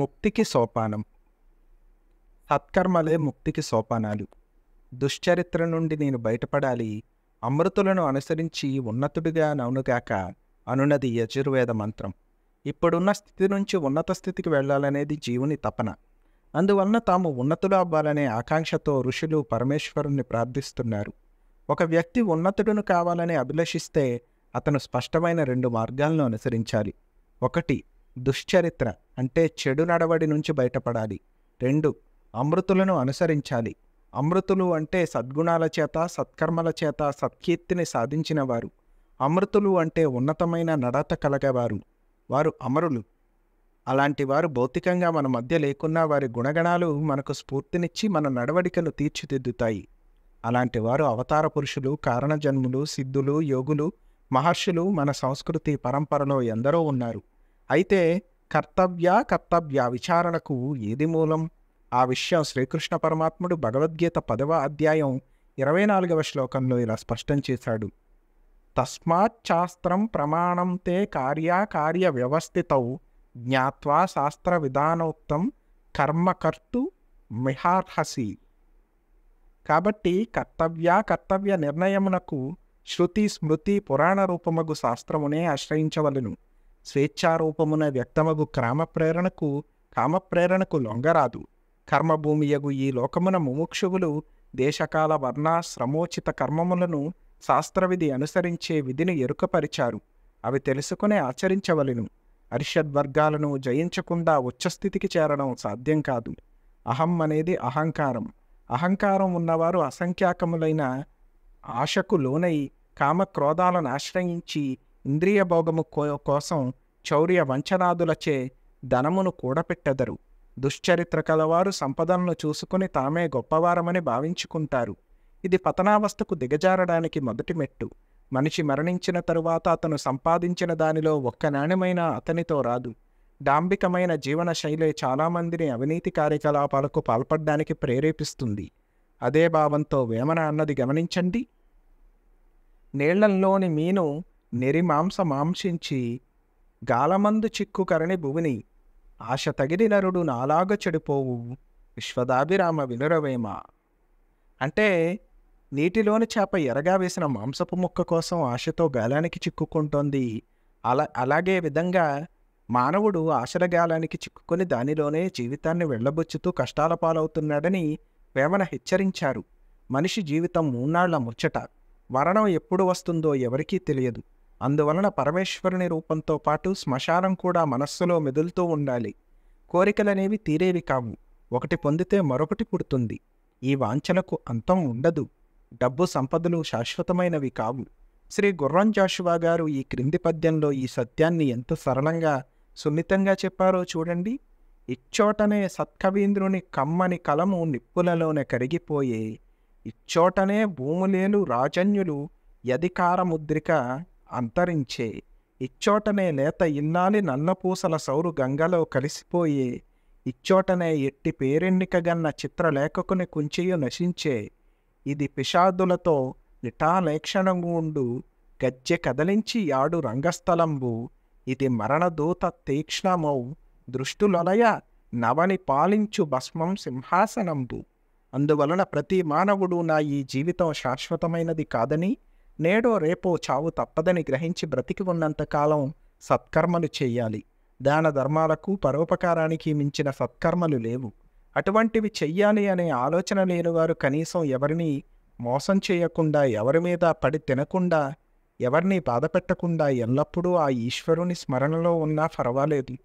ముక్తికి సోపానం సత్కర్మలే ముక్తికి సోపానాలు దుశ్చరిత్ర నుండి నేను బయటపడాలి అమృతులను అనుసరించి ఉన్నతుడిగా నవ్వుగాక అనున్నది యజుర్వేద మంత్రం ఇప్పుడున్న స్థితి నుంచి ఉన్నత స్థితికి వెళ్ళాలనేది జీవుని తపన అందువలన తాము ఉన్నతులు అవ్వాలనే ఆకాంక్షతో ఋషులు పరమేశ్వరుణ్ణి ప్రార్థిస్తున్నారు ఒక వ్యక్తి ఉన్నతుడును కావాలని అభిలషిస్తే అతను స్పష్టమైన రెండు మార్గాలను అనుసరించాలి ఒకటి దుశ్చరిత్ర అంటే చెడు నడవడి నుంచి బయటపడాలి రెండు అమృతులను అనుసరించాలి అమృతులు అంటే సద్గుణాల చేత సత్కర్మల చేత సత్కీర్తిని సాధించినవారు అమృతులు అంటే ఉన్నతమైన నడత కలగవారు వారు అమరులు అలాంటి వారు భౌతికంగా మన మధ్య లేకున్నా వారి గుణగణాలు మనకు స్ఫూర్తినిచ్చి మన నడవడికను తీర్చిదిద్దుతాయి అలాంటి వారు అవతార పురుషులు కారణజన్ములు సిద్ధులు యోగులు మహర్షులు మన సంస్కృతి పరంపరలో ఎందరో ఉన్నారు అయితే కర్తవ్య కర్తవ్య విచారణకు ఏది మూలం ఆ విషయం శ్రీకృష్ణ పరమాత్ముడు భగవద్గీత పదవ అధ్యాయం ఇరవై నాలుగవ శ్లోకంలో ఇలా స్పష్టం చేశాడు తస్మాత్ శాస్త్రం ప్రమాణం తే కార్యకార్య వ్యవస్థిత జ్ఞాత్వా శాస్త్ర విధానోక్తం కర్మకర్తు మిహార్హసి కాబట్టి కర్తవ్య కర్తవ్య నిర్ణయమునకు శృతి స్మృతి పురాణ రూపముగు శాస్త్రమునే ఆశ్రయించవలను స్వేచ్ఛారూపమున వ్యక్తమగు క్రామ ప్రేరణకు కామప్రేరణకు లొంగరాదు కర్మభూమియగు ఈ లోకమున ముముక్షువులు దేశకాల వర్ణ శ్రమోచిత కర్మములను శాస్త్రవిధి అనుసరించే విధిని ఎరుకపరిచారు అవి తెలుసుకునే ఆచరించవలను అరిషద్వర్గాలను జయించకుండా ఉచ్చస్థితికి చేరడం సాధ్యం కాదు అహం అనేది అహంకారం అహంకారం ఉన్నవారు అసంఖ్యాకములైన ఆశకు లోనై కామక్రోధాలను ఆశ్రయించి ఇంద్రియ భోగము కోసం చౌర్య వంచనాదులచే ధనమును కూడపెట్టెదరు దుశ్చరిత్ర కలవారు సంపదలను చూసుకుని తామే గొప్పవారమని భావించుకుంటారు ఇది పతనావస్థకు దిగజారడానికి మొదటి మెట్టు మనిషి మరణించిన తరువాత అతను సంపాదించిన దానిలో ఒక్క నాణ్యమైన అతనితో రాదు డాంబికమైన జీవన శైలి చాలామందిని అవినీతి కార్యకలాపాలకు పాల్పడడానికి ప్రేరేపిస్తుంది అదే భావంతో వేమన అన్నది గమనించండి నీళ్లలోని మీను మాంసించి గాలమందు చిక్కు కరణి భువిని ఆశ తగిలి నరుడు నాలాగ చెడిపోవు విశ్వదాభిరామ వినురవేమ అంటే నీటిలోని చేప ఎరగా వేసిన మాంసపు ముక్క కోసం ఆశతో గాలానికి చిక్కుకుంటోంది అలా అలాగే విధంగా మానవుడు ఆశల గాలానికి చిక్కుకొని దానిలోనే జీవితాన్ని వెళ్లబుచ్చుతూ కష్టాల పాలవుతున్నాడని వేమన హెచ్చరించారు మనిషి జీవితం మూన్నాళ్ల ముచ్చట మరణం ఎప్పుడు వస్తుందో ఎవరికీ తెలియదు అందువలన పరమేశ్వరుని రూపంతో పాటు శ్మశానం కూడా మనస్సులో మెదులుతూ ఉండాలి కోరికలనేవి తీరేవి కావు ఒకటి పొందితే మరొకటి పుడుతుంది ఈ వాంఛనకు అంతం ఉండదు డబ్బు సంపదలు శాశ్వతమైనవి కావు శ్రీ గుర్రం జాషువా గారు ఈ క్రింది పద్యంలో ఈ సత్యాన్ని ఎంత సరళంగా సున్నితంగా చెప్పారో చూడండి ఇచ్చోటనే సత్కవీంద్రుని కమ్మని కలము నిప్పులలోనే కరిగిపోయే ఇచ్చోటనే భూములేలు రాజన్యులు యధికారముద్రిక అంతరించే ఇచ్చోటనే లేత ఇన్నాలి నల్లపూసల సౌరు గంగలో కలిసిపోయి ఇచ్చోటనే ఎట్టి పేరెన్నికగన్న చిత్రలేఖకుని కుంచెయు నశించే ఇది పిషాదులతో ఉండు గజ్జె కదలించి యాడు రంగస్థలంబు ఇది మరణదూత తీక్ష్ణమౌ దృష్టులలయ నవని పాలించు భస్మం సింహాసనంబు అందువలన ప్రతి మానవుడు నా ఈ జీవితం శాశ్వతమైనది కాదని నేడో రేపో చావు తప్పదని గ్రహించి బ్రతికి ఉన్నంతకాలం సత్కర్మలు చేయాలి దాన ధర్మాలకు పరోపకారానికి మించిన సత్కర్మలు లేవు అటువంటివి చెయ్యాలి అనే ఆలోచన లేనివారు కనీసం ఎవరిని మోసం చేయకుండా ఎవరి మీద పడి తినకుండా ఎవరిని బాధపెట్టకుండా ఎల్లప్పుడూ ఆ ఈశ్వరుని స్మరణలో ఉన్నా పర్వాలేదు